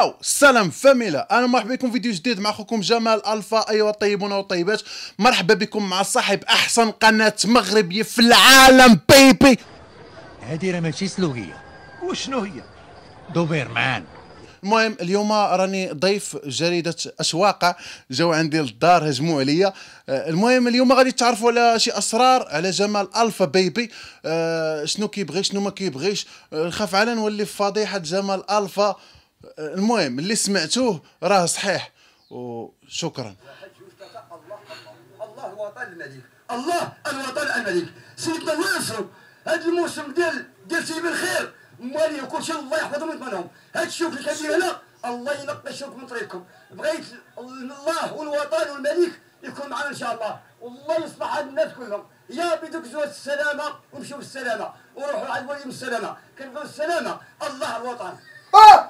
ياو سلام فاميلا انا مرحبا بكم فيديو جديد مع اخوكم جمال الفا ايوا طيبون وطيبات مرحبا بكم مع صاحب احسن قناه مغربيه في العالم بيبي هذه راه ماشي سلوكيه وشنو هي معان المهم اليوم راني ضيف جريده اشواقه جاو عندي للدار هجموا عليا آه، المهم اليوم غادي تعرفوا على شي اسرار على جمال الفا بيبي آه، شنو كيبغي شنو ما كيبغيش آه، نخاف على نولي فضيحه جمال الفا المهم اللي سمعتوه راه صحيح وشكرا الله الوطن الملك الله الوطن الملك سيدنا الله ينصرو هذا الموسم ديال ديال سيدي بالخير مواليه شيء الله يحفظهم ويضمنهم هذا الشوك اللي كدير هنا الله ينقي الشوك من طريقكم بغيت الله والوطن والملك يكون معنا ان شاء الله والله يصلح هاد الناس كلهم يا بدك زوج السلامه ومشوا بالسلامه وروحوا على الولي بالسلامه كنبغيو السلامه الله الوطن آه!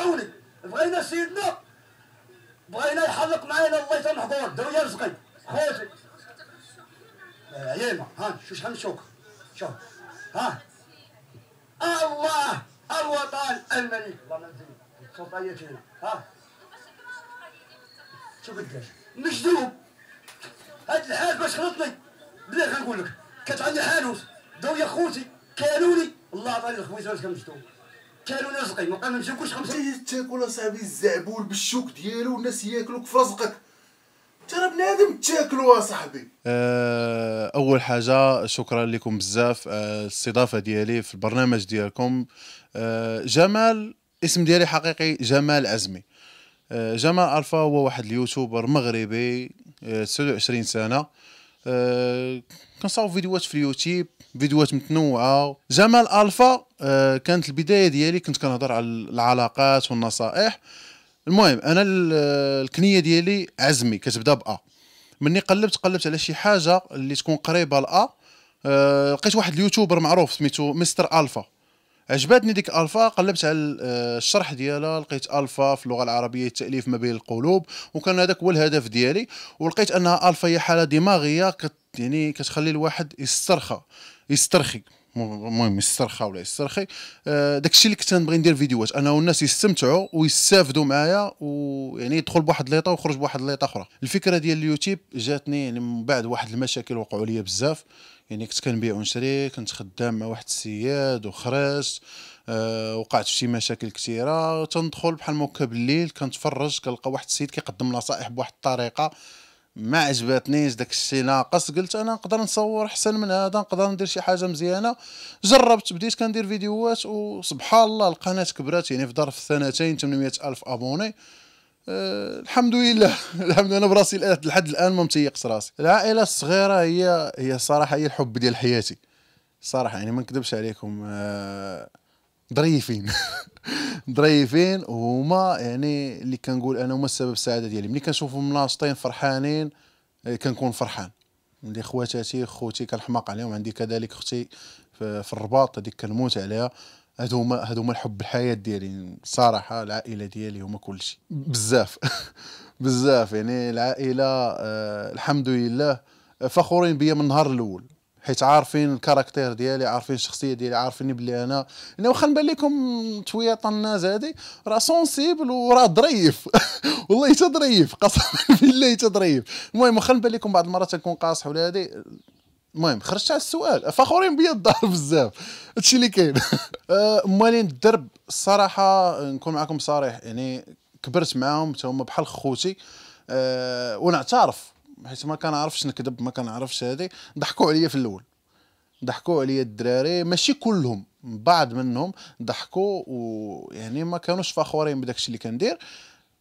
تعاوني بغينا سيدنا بغينا يحرق معانا الله يسامح قول درويا رزقي خوتي آه، عيما ها شو شحال نشوك شوف ها الله الوطن الملك الله صوتيات ها شو قداش مجذوب هاد الحال باش خلطني بلا غنقول لك كانت عندي حانوت دويا خوتي كانوني الله عطاني الخويزه باش كنجذوب كانوا ناس قيموا انا ما مشاكلش خمسه تاكل اصاحبي الزعبول بالشوك ديالو والناس ياكلوك في رزقك ترى بنادم تاكلوا اصاحبي آه، اول حاجه شكرا لكم بزاف آه، الاستضافه ديالي في البرنامج ديالكم آه، جمال اسم ديالي حقيقي جمال عزمي جمال الفا هو واحد اليوتيوبر مغربي 29 سنه آه، كنصاوب فيديوهات في اليوتيوب فيديوهات متنوعه جمال الفا أه كانت البدايه ديالي كنت كنهضر على العلاقات والنصائح المهم انا آه، الكنيه ديالي عزمي كتبدا بأ مني قلبت قلبت على شي حاجه اللي تكون قريبه لأ أه لقيت واحد اليوتيوبر معروف سميتو مستر الفا عجبتني ديك الفا قلبت على آه، الشرح ديالها لقيت الفا في اللغه العربيه التاليف ما بين القلوب وكان هذاك هو الهدف ديالي ولقيت انها الفا هي حاله دماغيه كت يعني كتخلي الواحد يسترخى يسترخي المهم يسترخى ولا يسترخي آه، داك الشيء اللي كنت نبغي ندير فيديوهات انه الناس يستمتعوا ويستافدوا معايا ويعني يدخل بواحد الليطه ويخرج بواحد الليطه اخرى الفكره ديال اليوتيوب جاتني يعني من بعد واحد المشاكل وقعوا لي بزاف يعني كنت كنبيع ونشري كنت خدام مع واحد السياد وخرجت أه وقعت في شي مشاكل كثيره تندخل بحال موكا بالليل كنتفرج كنلقى واحد السيد كيقدم نصائح بواحد الطريقه ما عجبتنيش داك الشيء ناقص قلت انا نقدر نصور احسن من هذا نقدر ندير شي حاجه مزيانه جربت بديت كندير فيديوهات وسبحان الله القناه كبرات يعني في ظرف سنتين 800 الف ابوني آه، الحمد لله الحمد لله انا براسي لحد الان ما متيقش راسي العائله الصغيره هي هي صراحه هي الحب ديال حياتي صراحه يعني ما نكذبش عليكم آه، ظريفين ظريفين وهما يعني اللي كنقول انا هما السبب السعاده ديالي ملي كنشوفهم ناشطين فرحانين آه، كنكون فرحان ملي خواتاتي خوتي كنحماق عليهم عندي كذلك اختي في الرباط هذيك كنموت عليها هادو هما هادو هما الحب الحياه ديالي صراحه العائله ديالي هما كل شيء بزاف بزاف يعني العائله آه الحمد لله فخورين بيا من النهار الاول حيت عارفين الكاركتير ديالي عارفين الشخصيه ديالي عارفيني بلي انا يعني واخا نبان لكم شويه طناز هادي راه سونسيبل وراه ظريف والله حتى ظريف قسما بالله حتى ظريف المهم واخا نبان لكم بعض المرات تنكون قاصح ولا هادي المهم خرجت على السؤال فخورين بيا الدار بزاف هادشي اللي كاين آه، موالين الدرب الصراحه نكون معكم صريح يعني كبرت معاهم حتى هما بحال خوتي أه ونعترف حيت ما كنعرفش نكذب ما كنعرفش هادي ضحكوا عليا في الاول ضحكوا عليا الدراري ماشي كلهم بعض منهم ضحكوا ويعني ما كانوش فخورين بداكشي اللي كندير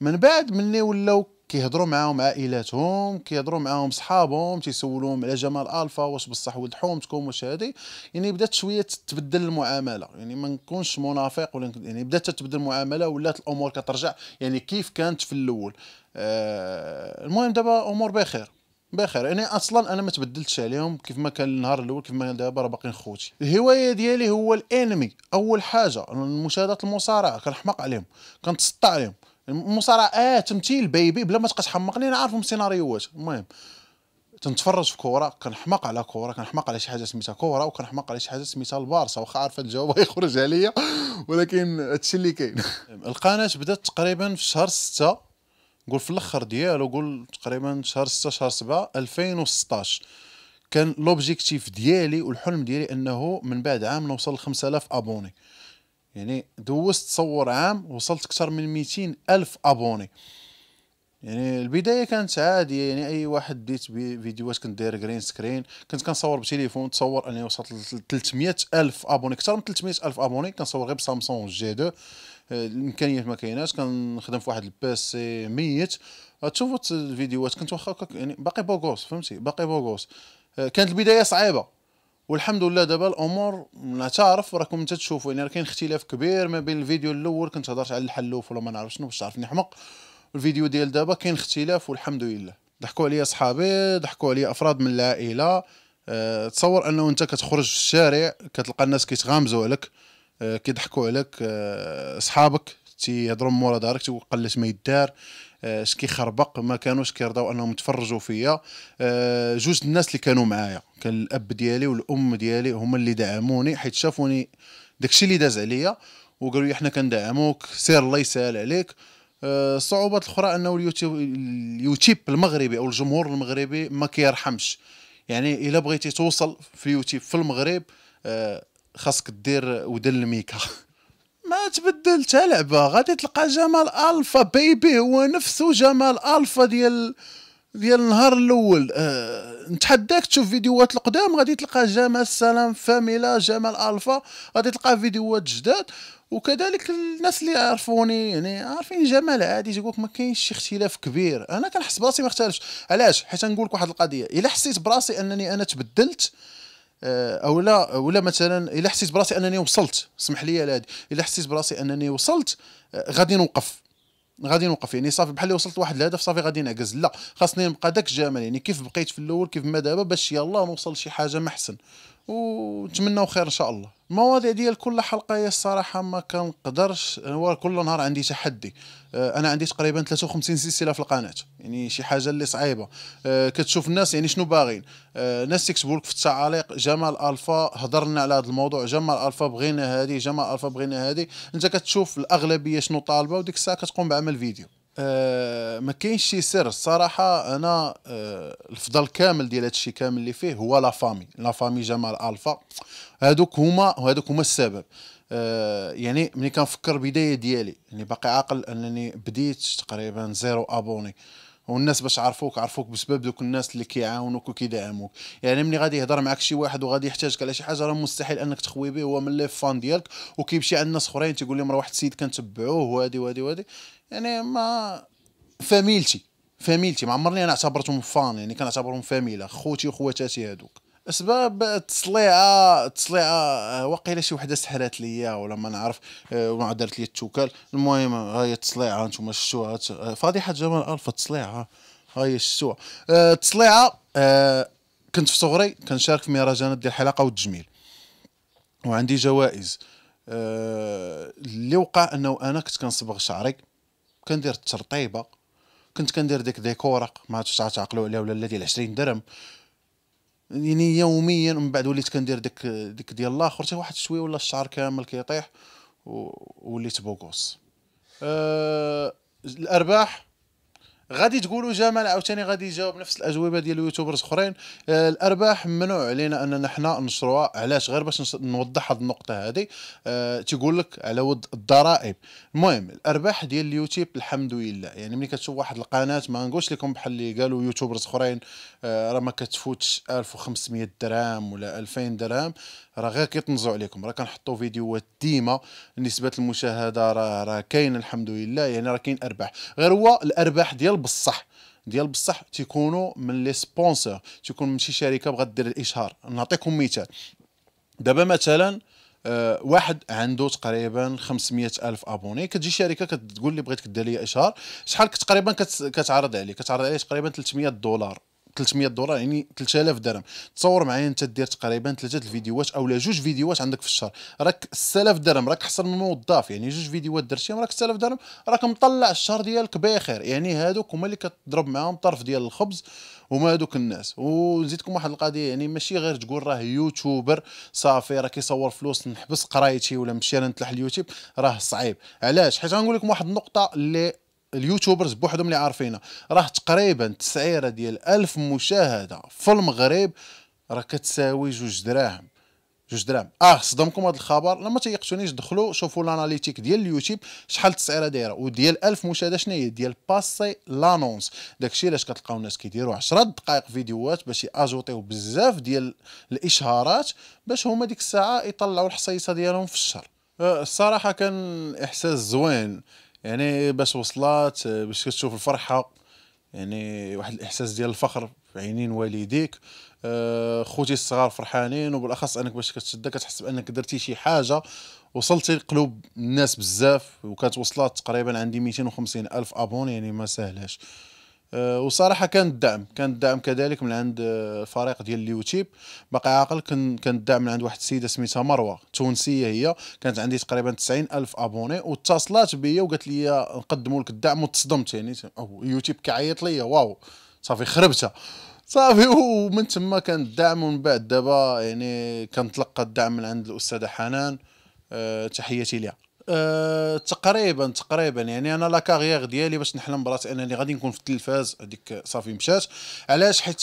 من بعد ملي ولاو كيهضروا معاهم عائلاتهم كيهضروا معاهم صحابهم تيسولوهم على جمال الفا واش بصح ولد حومتكم واش هادي يعني بدات شويه تتبدل المعامله يعني ما نكونش منافق ولا يعني بدات تتبدل المعامله ولات الامور كترجع يعني كيف كانت في الاول آه المهم دابا امور بخير بخير يعني اصلا انا ما تبدلتش عليهم كيف ما كان النهار الاول كيف ما دابا راه باقيين خوتي الهوايه ديالي هو الانمي اول حاجه مشاهده المصارعه كنحمق عليهم كنتسطى عليهم المصارع اه تمثيل بيبي بلا ما تبقى تحمقني انا عارفهم السيناريوهات المهم تنتفرج في كوره كنحماق على كوره كنحماق على شي حاجه سميتها كوره وكنحماق على شي حاجه سميتها البارسا واخا عارف الجواب غيخرج عليا ولكن هادشي اللي كاين القناه بدات تقريبا في شهر 6 نقول في الاخر ديالو قول تقريبا شهر 6 شهر 7 2016 كان لوبجيكتيف ديالي والحلم ديالي انه من بعد عام نوصل ل 5000 ابوني يعني دوزت تصور عام وصلت اكثر من 200 الف ابوني يعني البدايه كانت عاديه يعني اي واحد ديت فيديوهات كنت داير جرين سكرين كنت كنصور بتليفون تصور اني وصلت ل 300 الف ابوني اكثر من 300 الف ابوني كنصور غير بسامسونج جي 2 آه، الامكانيات ما كايناش كنخدم في واحد البيسي ميت آه، تشوفوا الفيديوهات كنت واخا يعني باقي بوغوس فهمتي باقي بوغوس آه، كانت البدايه صعيبه والحمد لله دابا الامور نعترف راكم انت تشوفوا يعني راه كاين اختلاف كبير ما بين الفيديو الاول كنت هضرت على الحلوف ولا ما نعرف شنو باش تعرفني حمق الفيديو ديال دابا كاين اختلاف والحمد لله ضحكوا عليا صحابي ضحكوا عليا افراد من العائله أه تصور انه انت كتخرج في الشارع كتلقى الناس كيتغامزوا عليك أه كيضحكوا عليك أه صحابك تيهضروا مورا دارك تيقلت ما يدار اش آه، كيخربق ما كانوش كيرضاو انهم يتفرجوا فيا أه جوج الناس اللي كانوا معايا كان الاب ديالي والام ديالي هما اللي دعموني حيت شافوني داكشي اللي داز عليا وقالوا لي حنا كندعموك سير الله يسهل عليك أه الصعوبات الاخرى انه اليوتيوب, اليوتيوب المغربي او الجمهور المغربي ما كيرحمش يعني الا بغيتي توصل في اليوتيوب في المغرب أه خاصك دير ودن الميكا تبدل حتى لعبه غادي تلقى جمال الفا بيبي هو نفسه جمال الفا ديال ديال النهار الاول أه نتحداك تشوف فيديوهات القدام غادي تلقى جمال سلام فاميلا جمال الفا غادي تلقى فيديوهات جداد وكذلك الناس اللي عرفوني يعني عارفين جمال عادي تقولك لك ما كاينش شي اختلاف كبير انا كنحس براسي ما اختلفش علاش حيت نقول لك واحد القضيه الا حسيت براسي انني انا تبدلت آه، او لا ولا مثلا الا حسيت براسي انني وصلت اسمح لي على هذه الا حسيت براسي انني وصلت آه، غادي نوقف غادي نوقف يعني صافي بحال اللي وصلت لواحد الهدف صافي غادي نعكز لا خاصني نبقى داك الجمال يعني كيف بقيت في الاول كيف ما دابا باش يلاه نوصل شي حاجه ما احسن ونتمنوا خير ان شاء الله المواضيع ديال كل حلقه هي الصراحه ما كنقدرش هو كل نهار عندي تحدي آه، انا عندي تقريبا 53 سلسله في القناه يعني شي حاجه اللي صعيبه آه، كتشوف الناس يعني شنو باغيين آه، ناس تكتبوا لك في التعاليق جمال الفا هضرنا على هذا الموضوع جمال الفا بغينا هذه جمال الفا بغينا هذه انت كتشوف الاغلبيه شنو طالبه وديك الساعه كتقوم بعمل فيديو آه، ما كاينش شي سر الصراحه انا آه، الفضل كامل ديال هادشي كامل اللي فيه هو لا فامي لا فامي جمال الفا هادوك هما هادوك هما السبب آه، يعني ملي كنفكر بدايه ديالي يعني باقي عاقل انني بديت تقريبا زيرو ابوني والناس باش عرفوك عرفوك بسبب دوك الناس اللي كيعاونوك وكيدعموك يعني ملي غادي يهضر معاك شي واحد وغادي يحتاجك على شي حاجه راه مستحيل انك تخوي به هو من لي فان ديالك وكيمشي عند ناس اخرين تيقول لهم راه واحد السيد كنتبعوه وهادي وهادي وهادي يعني ما فاميلتي فاميلتي ما عمرني انا اعتبرتهم فان يعني كنعتبرهم فاميله خوتي وخواتاتي هادوك اسباب التصليعه التصليعه آه، وقيله شي وحده سحرات ليا ولا ما نعرف آه، وما دارت لي التوكل المهم ها هي التصليعه نتوما شفتوها فضيحه جمال الف التصليعه ها هي آه، شفتوها التصليعه كنت في صغري كنشارك في مهرجانات ديال الحلقه والتجميل وعندي جوائز اللي وقع انه انا كنت كنصبغ شعري كندير الترطيبه كنت كندير ديك ديكوره ما عرفتش تعقلوا عليها ولا ديال 20 درهم يعني يوميا من بعد وليت كندير ديك ديك ديال الاخر حتى واحد شويه ولا الشعر كامل كيطيح ووليت بوكوس أه الارباح غادي تقولوا جمال عاوتاني غادي يجاوب نفس الاجوبه ديال اليوتيوبرز اخرين آه، الارباح ممنوع علينا اننا حنا نشروها علاش غير باش نوضح هذه النقطه هذه آه تيقول لك على ود الضرائب المهم الارباح ديال اليوتيوب الحمد لله يعني ملي كتشوف واحد القناه ما نقولش لكم بحال اللي قالوا يوتيوبرز اخرين آه راه ما كتفوتش 1500 درهم ولا 2000 درهم راه غير كيطنزوا عليكم راه كنحطوا فيديوهات ديما نسبه المشاهده راه راه كاين الحمد لله يعني راه كاين ارباح غير هو الارباح ديال بصح ديال بصح تيكونوا من لي سبونسور تيكون من شي شركه بغات دير الاشهار نعطيكم مثال دابا مثلا آه، واحد عنده تقريبا 500 الف ابوني كتجي شركه كتقول لي بغيتك دير لي اشهار شحال تقريبا كتعرض عليه كتعرض عليه تقريبا 300 دولار 300 دولار يعني 3000 درهم تصور معايا انت دير تقريبا ثلاثه الفيديوهات اولا جوج فيديوهات عندك في الشهر راك 6000 درهم راك احسن من موظف يعني جوج فيديوهات درتيهم راك 6000 درهم راك مطلع الشهر ديالك بخير يعني هادوك هما اللي كتضرب معاهم طرف ديال الخبز هما هادوك الناس ونزيدكم واحد القضيه يعني ماشي غير تقول راه يوتيوبر صافي راه كيصور فلوس نحبس قرايتي ولا نمشي انا نتلح اليوتيوب راه صعيب علاش حيت غنقول لكم واحد النقطه اللي اليوتيوبرز بوحدهم اللي عارفينها راه تقريبا تسعيره ديال ألف مشاهده في المغرب راه كتساوي جوج دراهم جوج دراهم اه صدمكم هذا الخبر لما تيقتونيش دخلوا شوفوا الاناليتيك ديال اليوتيوب شحال التسعيره دايره وديال 1000 مشاهده شنو هي ديال باسي لانونس داكشي علاش كتلقاو الناس كيديروا 10 دقائق فيديوهات باش ياجوطيو بزاف ديال الاشهارات باش هما ديك الساعه يطلعوا الحصيصه ديالهم في الشهر آه، الصراحه كان احساس زوين يعني بس وصلات آه، باش كتشوف الفرحه يعني واحد الاحساس ديال الفخر في عينين والديك آه، خوتي الصغار فرحانين وبالاخص انك باش كتشدها كتحس بانك درتي شي حاجه وصلتي لقلوب الناس بزاف وكانت وصلات تقريبا عندي 250 الف ابون يعني ما سهلاش آه، وصراحه كان الدعم كان الدعم كذلك من عند آه، فريق ديال اليوتيوب باقي عاقل كان كان الدعم من عند واحد السيده سميتها مروه تونسيه هي كانت عندي تقريبا 90 الف ابوني واتصلات بيا وقالت لي نقدموا لك الدعم وتصدمت يعني يوتيوب كيعيط لي واو صافي خربتها صافي ومن تما كان الدعم ومن بعد دابا يعني كنتلقى الدعم من عند الاستاذه حنان أه تحياتي ليها أه تقريبا تقريبا يعني انا لا كارير ديالي باش نحلم براسي انني غادي نكون في التلفاز هذيك صافي مشات علاش حيت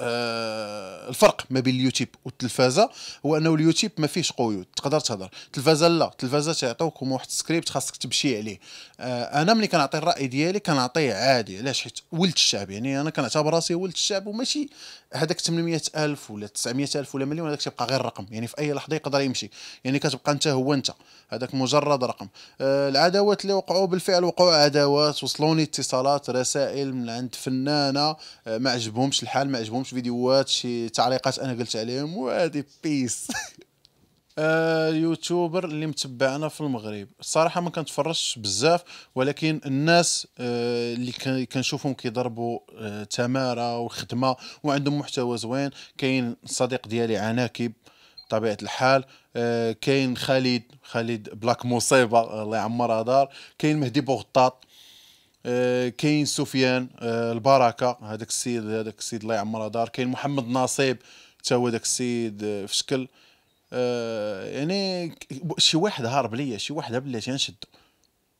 أه الفرق ما بين اليوتيوب والتلفازه هو انه اليوتيوب ما فيهش قيود تقدر تهضر التلفازه لا التلفازه تعطوك واحد السكريبت خاصك تمشي عليه أه انا ملي كنعطي الراي ديالي كنعطيه عادي علاش حيت ولد الشعب يعني انا كنعتبر راسي ولد الشعب وماشي هذاك 800 الف ولا 900 الف ولا مليون هذاك تيبقى غير رقم يعني في اي لحظه يقدر يمشي يعني كتبقى انت هو انت هذاك مجرد رقم آه العداوات اللي وقعوا بالفعل وقعوا عداوات وصلوني اتصالات رسائل من عند فنانه آه ما عجبهمش الحال ما عجبهمش فيديوهات شي تعليقات انا قلت عليهم وهذه بيس آه، يوتيوبر اللي متبعنا في المغرب الصراحه ما كنتفرجش بزاف ولكن الناس آه، اللي كنشوفهم كيضربوا آه، تماره والخدمه وعندهم محتوى زوين كاين صديق ديالي عناكب بطبيعه الحال كاين خالد خالد بلاك مصيبه الله يعمرها دار كاين مهدي بوغطاط كاين سفيان البركه هذاك السيد هذاك السيد الله يعمرها دار كاين محمد نصيب تا هو داك السيد في شكل آه، يعني شي واحد هارب ليا شي واحد بلاتي نشدو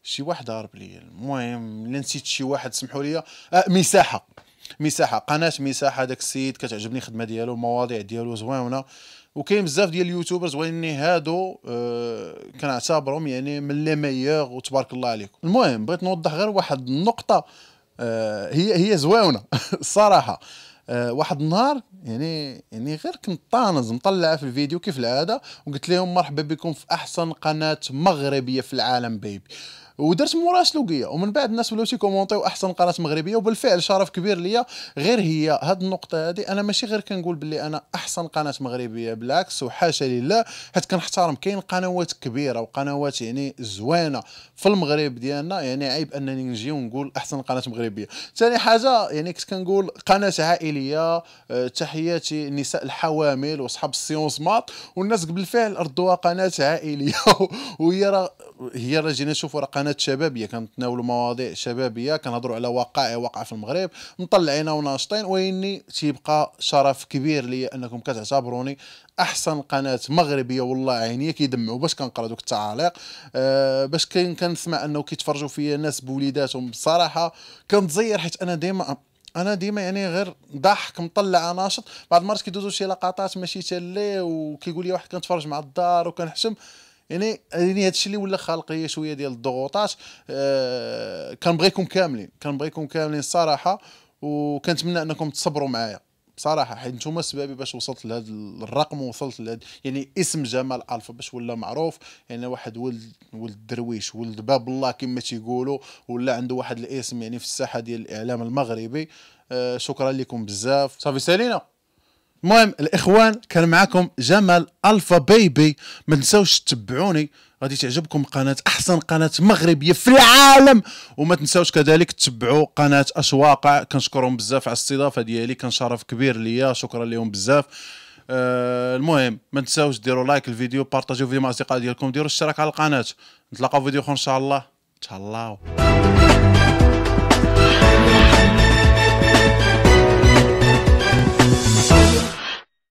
شي واحد هارب ليا المهم الا نسيت شي واحد سمحوا لي آه مساحه مساحه قناه مساحه داك السيد كتعجبني الخدمه ديالو المواضيع ديالو زوينه وكاين بزاف ديال اليوتيوبرز واني يعني هادو آه كنعتبرهم يعني من لي ميور وتبارك الله عليكم المهم بغيت نوضح غير واحد النقطه آه هي هي زوينه الصراحه أه واحد النهار يعني يعني غير كنت طانز مطلعه في الفيديو كيف العاده وقلت لهم مرحبا بكم في احسن قناه مغربيه في العالم بيبي ودرت مورا ومن بعد الناس ولاو تيكومونطيو احسن قناه مغربيه وبالفعل شرف كبير ليا غير هي هاد النقطه هادي انا ماشي غير كنقول باللي انا احسن قناه مغربيه بالعكس وحاشا لله حيت كنحترم كاين قنوات كبيره وقنوات يعني زوينه في المغرب ديالنا يعني عيب انني نجي ونقول احسن قناه مغربيه ثاني حاجه يعني كنت كنقول قناه عائليه آه، تحياتي نساء الحوامل واصحاب السيونس مات والناس بالفعل ردوها قناه عائليه وهي راه هي راه جينا نشوفوا راه قناه شبابيه كنتناولوا مواضيع شبابيه كنهضروا على وقائع وقع في المغرب مطلعين وناشطين واني تيبقى شرف كبير لي انكم كتعتبروني احسن قناه مغربيه والله عينيا كيدمعوا باش كنقرا دوك التعاليق أه باش كاين كنسمع انه كيتفرجوا فيا ناس بوليداتهم بصراحه كنتزير حيت انا ديما انا ديما يعني غير ضحك مطلع ناشط بعض المرات كيدوزوا شي لقطات ماشي تالي وكيقول لي واحد كنتفرج مع الدار وكنحشم يعني يعني هادشي اللي ولا خالق هي شويه ديال الضغوطات آه كنبغيكم كاملين كنبغيكم كاملين الصراحه وكنتمنى انكم تصبروا معايا بصراحه حيت نتوما سبابي باش وصلت لهذا الرقم ووصلت لهذا يعني اسم جمال الفا باش ولا معروف يعني واحد ولد ولد درويش ولد باب الله كما تيقولوا ولا عنده واحد الاسم يعني في الساحه ديال الاعلام المغربي آه شكرا لكم بزاف صافي سالينا المهم الاخوان كان معكم جمال الفا بيبي ما تنساوش تتبعوني غادي تعجبكم قناه احسن قناه مغربيه في العالم وما تنساوش كذلك تتبعوا قناه اشواقع كنشكرهم بزاف على الاستضافه ديالي كان شرف كبير ليا شكرا لهم بزاف أه المهم ما تنساوش ديروا لايك الفيديو بارطاجيو فيديو مع الاصدقاء ديالكم ديروا اشتراك على القناه نتلاقاو في فيديو اخر ان شاء الله تهلاو